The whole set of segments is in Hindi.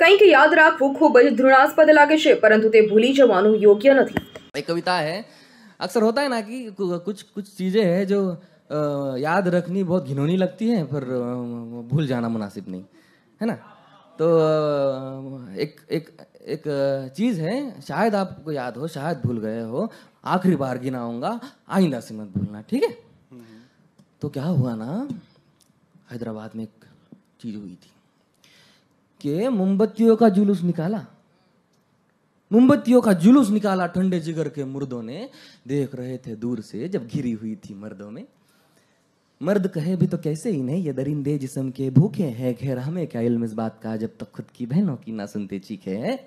कहीं के याद राखव खूब घृणास्पद लगे परंतु भूली जवा योग्य नहीं कविता है अक्सर होता है ना कि कुछ कुछ चीजें है जो याद रखनी बहुत घिनौनी लगती है पर भूल जाना मुनासिब नहीं है ना तो एक एक एक चीज है शायद आपको याद हो शायद भूल गए हो आखिरी बार गिनाऊंगा आइंदा से मत भूलना ठीक है तो क्या हुआ ना हैदराबाद में एक चीज हुई थी के मोमबत्तियों का जुलूस निकाला मोमबत्तियों का जुलूस निकाला ठंडे जिगर के मुर्दों ने देख रहे थे दूर से जब घिरी हुई थी मर्दों में मर्द कहे भी तो कैसे ही नहीं ये दरिंदे जिसम के भूखे हैं घेर हमें क्या इल्म इस बात का जब तक खुद की बहनों की ना सुनते चीखे हैं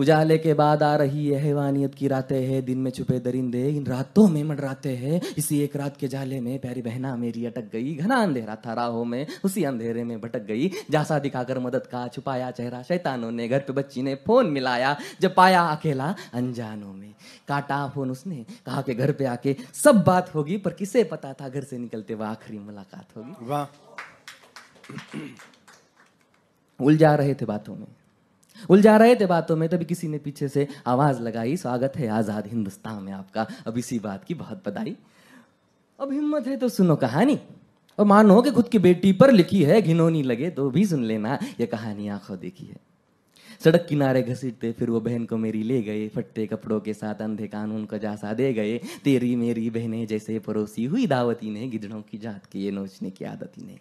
उजाले के बाद आ रही है हैवानियत की रातें हैं दिन में छुपे दरिंदे इन रातों में मंडराते हैं इसी एक रात के जाले में प्यारी बहना मेरी अटक गई घना अंधेरा था राहों में उसी अंधेरे में भटक गई जासा दिखाकर मदद का छुपाया चेहरा शैतानों ने घर पे बच्ची ने फोन मिलाया जब पाया अकेला अनजानों में काटा फोन उसने कहा कि घर पे आके सब बात होगी पर किसे पता था घर से निकलते वह आखिरी मुलाकात होगी वाह उलझा रहे थे बातों में उलझा रहे थे बातों में तभी किसी ने पीछे से आवाज लगाई स्वागत है आजाद हिंदुस्तान में आपका अब इसी बात की बहुत बधाई अब हिम्मत है तो सुनो कहानी और मानो कि खुद की बेटी पर लिखी है घिनौनी लगे तो भी सुन लेना यह कहानी आंखों देखी है सड़क किनारे घसीटते फिर वो बहन को मेरी ले गए फटते कपड़ों के साथ अंधे कानून को जासा दे गए तेरी मेरी बहने जैसे परोसी हुई दावती ने गिदड़ों की जात की ये नोचने की आदत नहीं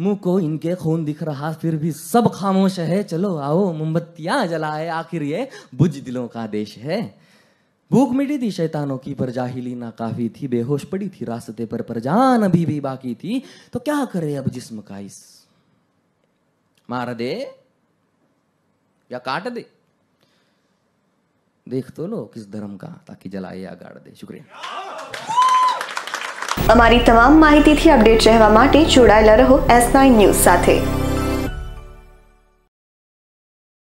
मुंह को इनके खून दिख रहा फिर भी सब खामोश है चलो आओ मोमबत्तियां जलाए आखिर ये बुझ दिलों का देश है भूख मिटी थी शैतानों की पर जाहिली ना काफी थी बेहोश पड़ी थी रास्ते पर पर जान अभी भी बाकी थी तो क्या करे अब जिस्म का इस मार दे या काट दे देख तो लो किस धर्म का ताकि जलाए या गाड़ दे शुक्रिया अमारी तमाम माहिती थी अपडेट रहो एस नाइन न्यूज साथ